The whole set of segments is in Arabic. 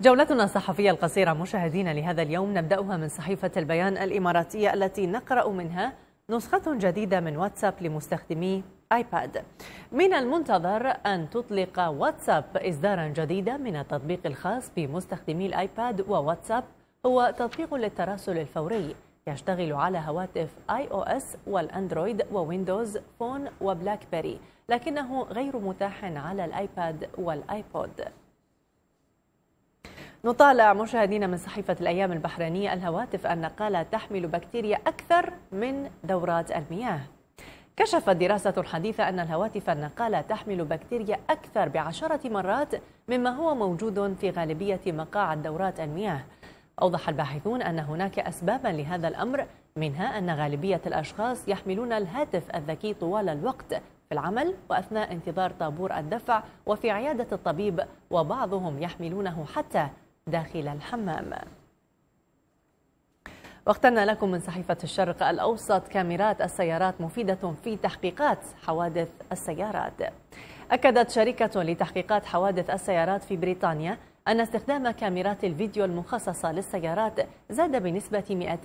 جولتنا الصحفية القصيرة مشاهدينا لهذا اليوم نبدأها من صحيفة البيان الإماراتية التي نقرأ منها نسخة جديدة من واتساب لمستخدمي آيباد من المنتظر أن تطلق واتساب إصدارا جديدا من التطبيق الخاص بمستخدمي الآيباد وواتساب هو تطبيق للتراسل الفوري يشتغل على هواتف اي او اس والاندرويد وويندوز فون وبلاك بيري لكنه غير متاح على الايباد والايبود نطالع مشاهدينا من صحيفة الأيام البحرينية الهواتف أن نقالة تحمل بكتيريا أكثر من دورات المياه كشفت دراسة حديثة أن الهواتف النقالة تحمل بكتيريا أكثر بعشرة مرات مما هو موجود في غالبية مقاعد دورات المياه أوضح الباحثون أن هناك أسبابا لهذا الأمر منها أن غالبية الأشخاص يحملون الهاتف الذكي طوال الوقت في العمل وأثناء انتظار طابور الدفع وفي عيادة الطبيب وبعضهم يحملونه حتى داخل الحمام واخترنا لكم من صحيفة الشرق الأوسط كاميرات السيارات مفيدة في تحقيقات حوادث السيارات أكدت شركة لتحقيقات حوادث السيارات في بريطانيا أن استخدام كاميرات الفيديو المخصصة للسيارات زاد بنسبة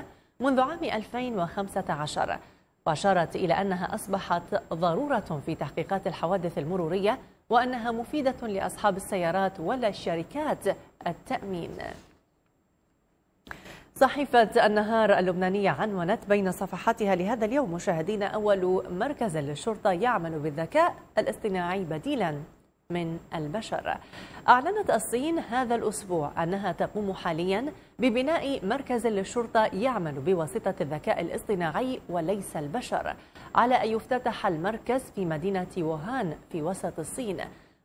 285% منذ عام 2015 وأشارت إلى أنها أصبحت ضرورة في تحقيقات الحوادث المرورية وأنها مفيدة لأصحاب السيارات ولا شركات التأمين صحيفة النهار اللبنانية عنونت بين صفحاتها لهذا اليوم مشاهدين أول مركز للشرطة يعمل بالذكاء الاصطناعي بديلا من البشر أعلنت الصين هذا الأسبوع أنها تقوم حاليا ببناء مركز للشرطة يعمل بواسطة الذكاء الاصطناعي وليس البشر على أن يفتتح المركز في مدينة ووهان في وسط الصين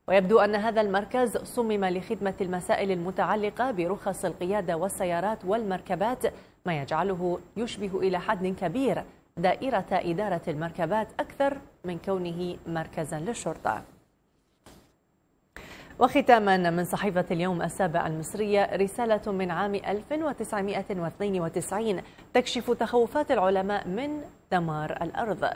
ويبدو أن هذا المركز صمم لخدمة المسائل المتعلقة برخص القيادة والسيارات والمركبات ما يجعله يشبه إلى حد كبير دائرة إدارة المركبات أكثر من كونه مركزا للشرطة وختاما من صحيفة اليوم السابع المصرية رسالة من عام 1992 تكشف تخوفات العلماء من دمار الأرض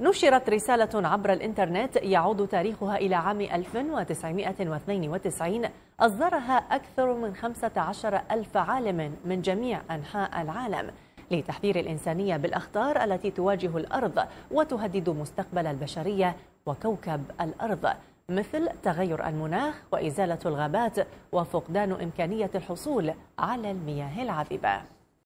نشرت رسالة عبر الإنترنت يعود تاريخها إلى عام 1992 أصدرها أكثر من 15 ألف عالم من جميع أنحاء العالم لتحذير الإنسانية بالأخطار التي تواجه الأرض وتهدد مستقبل البشرية وكوكب الأرض مثل تغير المناخ وإزالة الغابات وفقدان إمكانية الحصول على المياه العذبة